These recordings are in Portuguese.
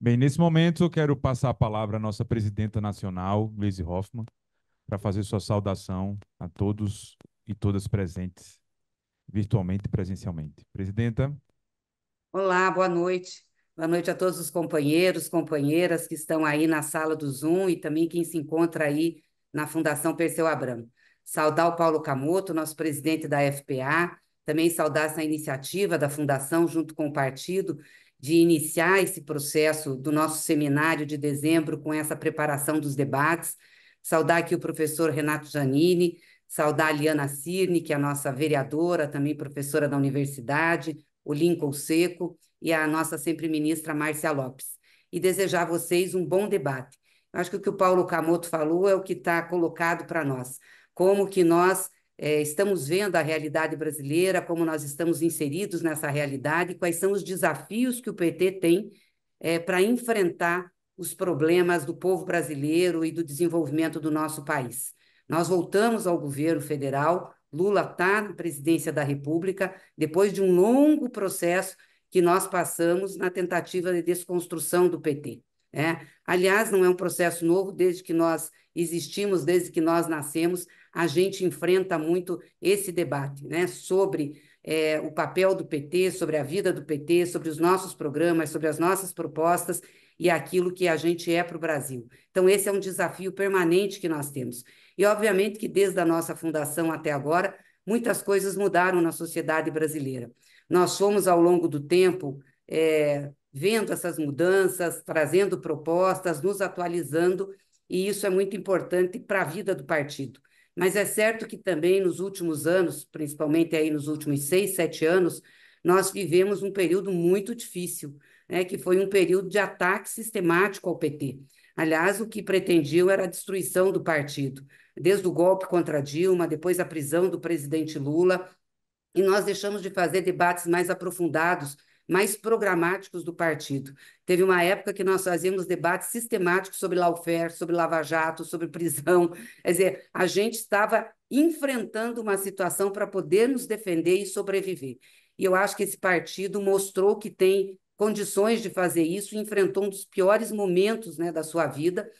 Bem, nesse momento eu quero passar a palavra à nossa presidenta nacional, Gleisi Hoffmann, para fazer sua saudação a todos e todas presentes, virtualmente e presencialmente. Presidenta. Olá, boa noite. Boa noite a todos os companheiros, companheiras que estão aí na sala do Zoom e também quem se encontra aí na Fundação Perseu Abramo. Saudar o Paulo Camoto, nosso presidente da FPA, também saudar essa iniciativa da Fundação junto com o partido de iniciar esse processo do nosso seminário de dezembro com essa preparação dos debates. Saudar aqui o professor Renato Janini, saudar a Liana Cirne, que é a nossa vereadora, também professora da universidade, o Lincoln Seco e a nossa sempre ministra Márcia Lopes. E desejar a vocês um bom debate. Acho que o que o Paulo Camoto falou é o que está colocado para nós. Como que nós é, estamos vendo a realidade brasileira, como nós estamos inseridos nessa realidade, quais são os desafios que o PT tem é, para enfrentar os problemas do povo brasileiro e do desenvolvimento do nosso país. Nós voltamos ao governo federal, Lula está na presidência da República, depois de um longo processo que nós passamos na tentativa de desconstrução do PT. Né? Aliás, não é um processo novo desde que nós existimos, desde que nós nascemos a gente enfrenta muito esse debate, né? Sobre é, o papel do PT, sobre a vida do PT, sobre os nossos programas, sobre as nossas propostas e aquilo que a gente é para o Brasil. Então, esse é um desafio permanente que nós temos. E, obviamente, que desde a nossa fundação até agora, muitas coisas mudaram na sociedade brasileira. Nós fomos, ao longo do tempo, é, vendo essas mudanças, trazendo propostas, nos atualizando, e isso é muito importante para a vida do partido. Mas é certo que também nos últimos anos, principalmente aí nos últimos seis, sete anos, nós vivemos um período muito difícil, né, que foi um período de ataque sistemático ao PT. Aliás, o que pretendiam era a destruição do partido, desde o golpe contra Dilma, depois a prisão do presidente Lula, e nós deixamos de fazer debates mais aprofundados mais programáticos do partido. Teve uma época que nós fazíamos debates sistemáticos sobre lawfare, sobre lava-jato, sobre prisão. Quer dizer, a gente estava enfrentando uma situação para poder nos defender e sobreviver. E eu acho que esse partido mostrou que tem condições de fazer isso, enfrentou um dos piores momentos né, da sua vida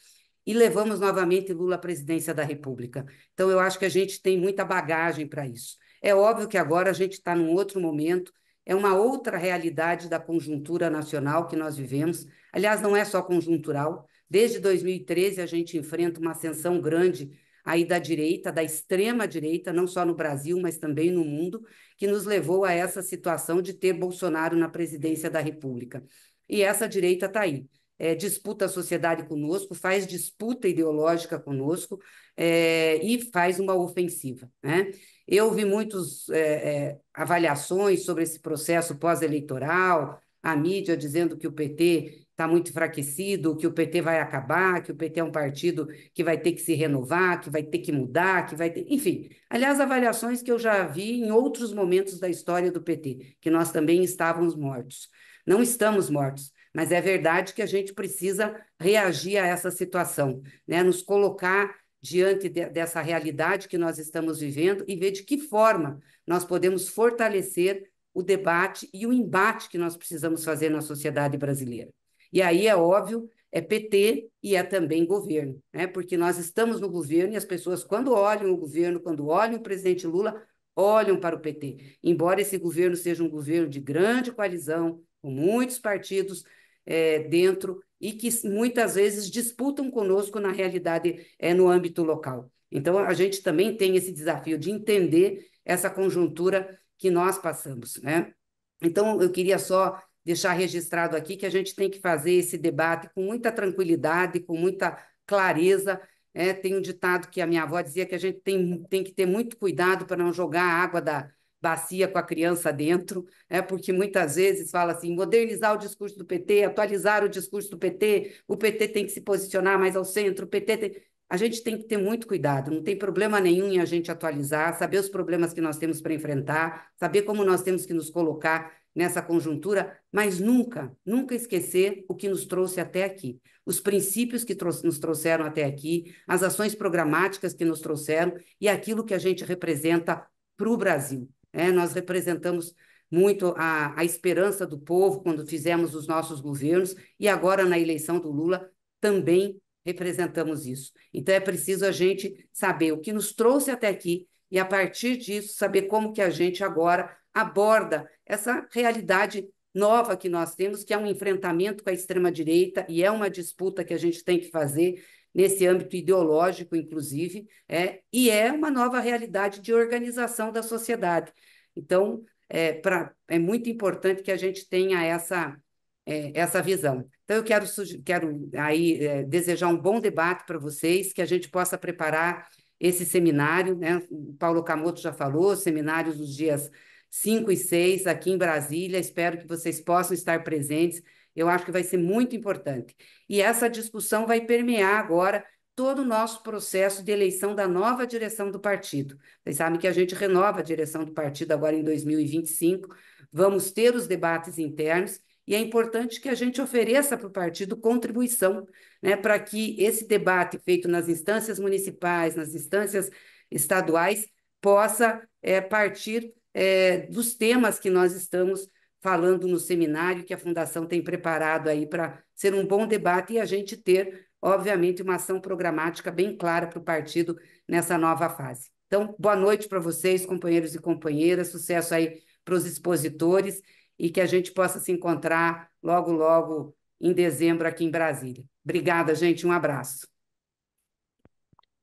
e levamos novamente Lula à presidência da República. Então, eu acho que a gente tem muita bagagem para isso. É óbvio que agora a gente está num outro momento, é uma outra realidade da conjuntura nacional que nós vivemos. Aliás, não é só conjuntural. Desde 2013 a gente enfrenta uma ascensão grande aí da direita, da extrema direita, não só no Brasil, mas também no mundo, que nos levou a essa situação de ter Bolsonaro na presidência da República. E essa direita está aí é, disputa a sociedade conosco, faz disputa ideológica conosco é, e faz uma ofensiva. Né? Eu vi muitas é, é, avaliações sobre esse processo pós-eleitoral, a mídia dizendo que o PT está muito enfraquecido, que o PT vai acabar, que o PT é um partido que vai ter que se renovar, que vai ter que mudar, que vai ter. Enfim, aliás, avaliações que eu já vi em outros momentos da história do PT, que nós também estávamos mortos. Não estamos mortos. Mas é verdade que a gente precisa reagir a essa situação, né? nos colocar diante de, dessa realidade que nós estamos vivendo e ver de que forma nós podemos fortalecer o debate e o embate que nós precisamos fazer na sociedade brasileira. E aí é óbvio, é PT e é também governo, né? porque nós estamos no governo e as pessoas, quando olham o governo, quando olham o presidente Lula, olham para o PT. Embora esse governo seja um governo de grande coalizão, com muitos partidos é, dentro e que muitas vezes disputam conosco na realidade é, no âmbito local. Então, a gente também tem esse desafio de entender essa conjuntura que nós passamos. Né? Então, eu queria só deixar registrado aqui que a gente tem que fazer esse debate com muita tranquilidade, com muita clareza. É, tem um ditado que a minha avó dizia que a gente tem, tem que ter muito cuidado para não jogar a água da, bacia com a criança dentro, né? porque muitas vezes fala assim, modernizar o discurso do PT, atualizar o discurso do PT, o PT tem que se posicionar mais ao centro, o PT tem... A gente tem que ter muito cuidado, não tem problema nenhum em a gente atualizar, saber os problemas que nós temos para enfrentar, saber como nós temos que nos colocar nessa conjuntura, mas nunca, nunca esquecer o que nos trouxe até aqui, os princípios que nos trouxeram até aqui, as ações programáticas que nos trouxeram e aquilo que a gente representa para o Brasil. É, nós representamos muito a, a esperança do povo quando fizemos os nossos governos e agora na eleição do Lula também representamos isso. Então é preciso a gente saber o que nos trouxe até aqui e a partir disso saber como que a gente agora aborda essa realidade nova que nós temos, que é um enfrentamento com a extrema direita e é uma disputa que a gente tem que fazer nesse âmbito ideológico, inclusive, é, e é uma nova realidade de organização da sociedade. Então, é, pra, é muito importante que a gente tenha essa, é, essa visão. Então, eu quero, quero aí é, desejar um bom debate para vocês, que a gente possa preparar esse seminário, né? O Paulo Camoto já falou, seminários nos dias 5 e 6 aqui em Brasília. Espero que vocês possam estar presentes eu acho que vai ser muito importante. E essa discussão vai permear agora todo o nosso processo de eleição da nova direção do partido. Vocês sabem que a gente renova a direção do partido agora em 2025, vamos ter os debates internos e é importante que a gente ofereça para o partido contribuição, né, para que esse debate feito nas instâncias municipais, nas instâncias estaduais, possa é, partir é, dos temas que nós estamos falando no seminário que a Fundação tem preparado aí para ser um bom debate e a gente ter, obviamente, uma ação programática bem clara para o partido nessa nova fase. Então, boa noite para vocês, companheiros e companheiras, sucesso aí para os expositores e que a gente possa se encontrar logo, logo em dezembro aqui em Brasília. Obrigada, gente, um abraço.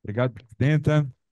Obrigado, presidenta.